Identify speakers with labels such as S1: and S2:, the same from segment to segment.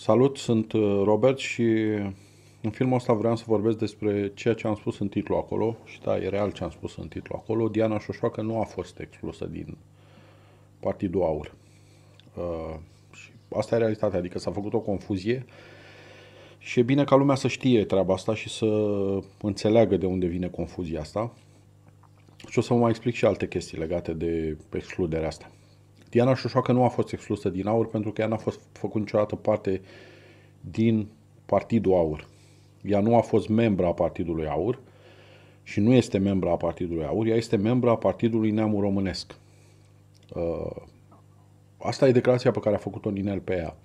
S1: Salut, sunt uh, Robert și în filmul ăsta vreau să vorbesc despre ceea ce am spus în titlu acolo și da, e real ce am spus în titlu acolo. Diana Șoșoacă nu a fost exclusă din Partidul Aur. Uh, și asta e realitatea, adică s-a făcut o confuzie și e bine ca lumea să știe treaba asta și să înțeleagă de unde vine confuzia asta. Și o să vă mai explic și alte chestii legate de excluderea asta. Diana Șoșoacă nu a fost exclusă din aur pentru că ea n-a fost făcut niciodată parte din Partidul Aur. Ea nu a fost membra a Partidului Aur și nu este membra a Partidului Aur, ea este membra a Partidului Neamul Românesc. Uh, asta e declarația pe care a făcut-o Ninel Pea,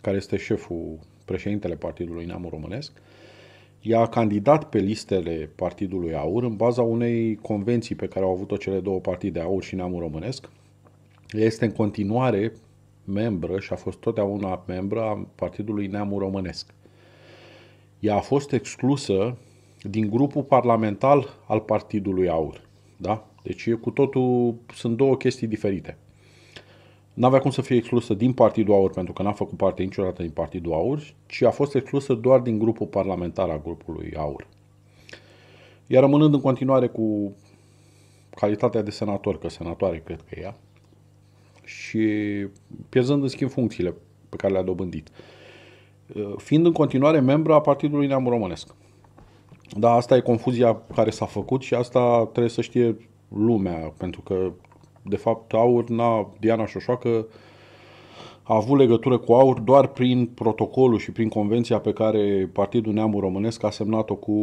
S1: care este șeful, președintele Partidului Neamul Românesc. Ea a candidat pe listele Partidului Aur în baza unei convenții pe care au avut-o cele două partide, Aur și Neamul Românesc, este în continuare membră și a fost totdeauna membră a Partidului Neamul Românesc. Ea a fost exclusă din grupul parlamentar al Partidului Aur. Da? Deci e cu totul, sunt două chestii diferite. N-avea cum să fie exclusă din Partidul Aur, pentru că n-a făcut parte niciodată din Partidul Aur, ci a fost exclusă doar din grupul parlamentar al grupului Aur. Iar rămânând în continuare cu calitatea de senator, că senatoare cred că ea, și pierzând în schimb funcțiile pe care le-a dobândit. Uh, fiind în continuare membru a Partidului Neamul Românesc. Da, asta e confuzia care s-a făcut și asta trebuie să știe lumea, pentru că, de fapt, Aur, na, Diana Șoșoacă a avut legătură cu Aur doar prin protocolul și prin convenția pe care Partidul Neamul Românesc a semnat-o cu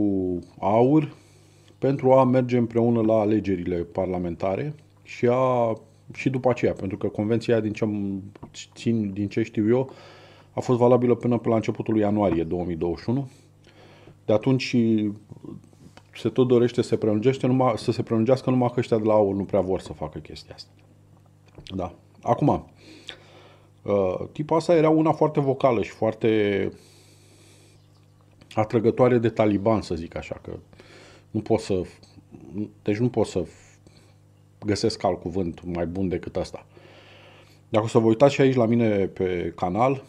S1: Aur pentru a merge împreună la alegerile parlamentare și a și după aceea, pentru că convenția din ce, țin, din ce știu eu a fost valabilă până pe la începutul lui ianuarie 2021. De atunci se tot dorește să se prelungește, numai, să se prelungească numai că ăștia de la aur nu prea vor să facă chestia asta. Da. Acum, uh, Tipul asta era una foarte vocală și foarte atrăgătoare de taliban, să zic așa, că nu poți să deci nu poți să găsesc alt cuvânt mai bun decât asta. Dacă o să vă uitați și aici la mine pe canal,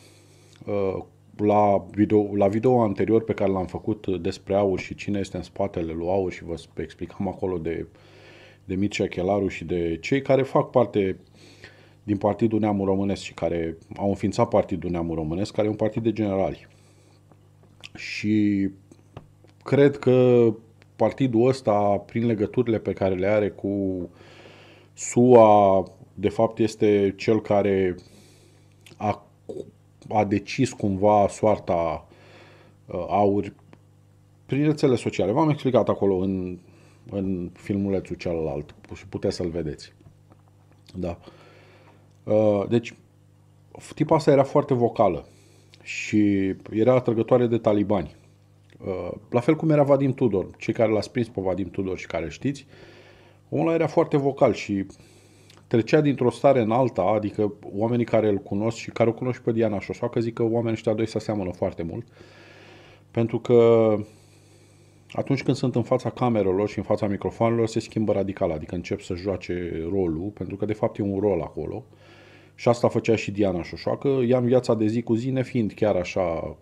S1: uh, la video, la video anterior pe care l-am făcut despre aur și cine este în spatele lui aur și vă explicam acolo de, de Mircea Chelaru și de cei care fac parte din Partidul Neamul Românesc și care au înființat Partidul Neamul Românesc, care e un partid de generali. Și cred că partidul ăsta, prin legăturile pe care le are cu uh, SUA, de fapt, este cel care a, a decis cumva soarta uh, aur prin rețele sociale. V-am explicat acolo în, în filmulețul celălalt și puteți să-l vedeți. Da. Uh, deci, tipa asta era foarte vocală și era atrăgătoare de talibani. Uh, la fel cum era Vadim Tudor, cei care l-a prins pe Vadim Tudor și care știți, uh, Omul era foarte vocal și trecea dintr-o stare în alta, adică oamenii care îl cunosc și care o cunosc pe Diana Șoșoacă zic că oamenii ăștia doi se aseamănă foarte mult, pentru că atunci când sunt în fața camerelor și în fața microfonelor se schimbă radical, adică încep să joace rolul, pentru că de fapt e un rol acolo. Și asta făcea și Diana Șoșoacă, ea în viața de zi cu zi, nefiind chiar așa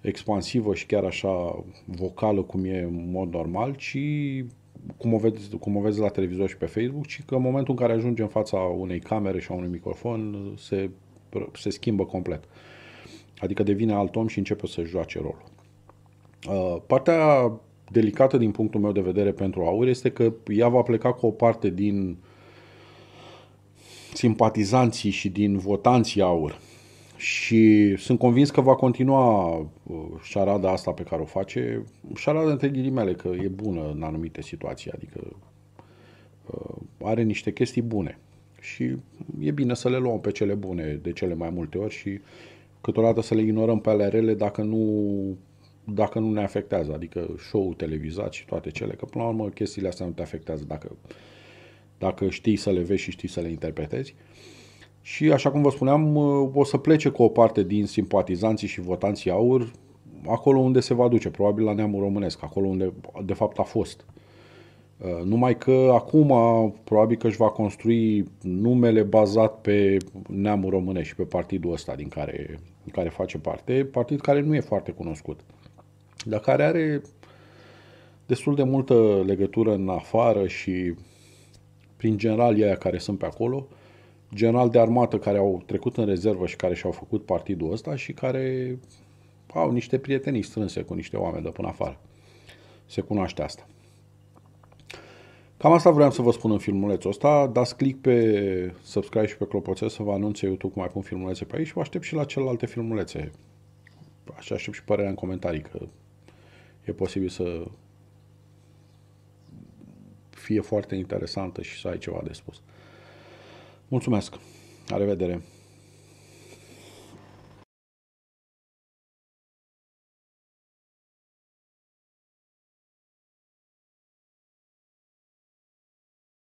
S1: expansivă și chiar așa vocală cum e în mod normal, ci cum o, vezi, cum o vezi la televizor și pe Facebook, ci că în momentul în care ajunge în fața unei camere și a unui microfon, se, se schimbă complet. Adică devine alt om și începe să joace rolul. Uh, partea delicată din punctul meu de vedere pentru Aur este că ea va pleca cu o parte din simpatizanții și din votanții Aur și sunt convins că va continua uh, șarada asta pe care o face, șarada între ghilimele, că e bună în anumite situații, adică uh, are niște chestii bune. Și e bine să le luăm pe cele bune de cele mai multe ori și câteodată să le ignorăm pe ale rele dacă nu, dacă nu ne afectează, adică show-ul televizat și toate cele, că până la urmă chestiile astea nu te afectează dacă, dacă știi să le vezi și știi să le interpretezi. Uh, și, așa cum vă spuneam, o să plece cu o parte din simpatizanții și votanții aur acolo unde se va duce, probabil la neamul românesc, acolo unde de fapt a fost. Uh, numai că acum probabil că își va construi numele bazat pe neamul românesc și pe partidul ăsta din care, din care face parte, partid care nu e foarte cunoscut, dar care are destul de multă legătură în afară și prin general aia care sunt pe acolo – general de armată care au trecut în rezervă și care și-au făcut partidul ăsta și care au niște prietenii strânse cu niște oameni de până afară. Se cunoaște asta. Cam asta vreau să vă spun în filmulețul ăsta. Dați click pe subscribe și pe clopoțel să vă anunțe YouTube cum mai pun filmulețe pe aici și vă aștept și la celelalte filmulețe. Așa aștept și părerea în comentarii că e posibil să fie foarte interesantă și să ai ceva de spus. Mulțumesc! La revedere!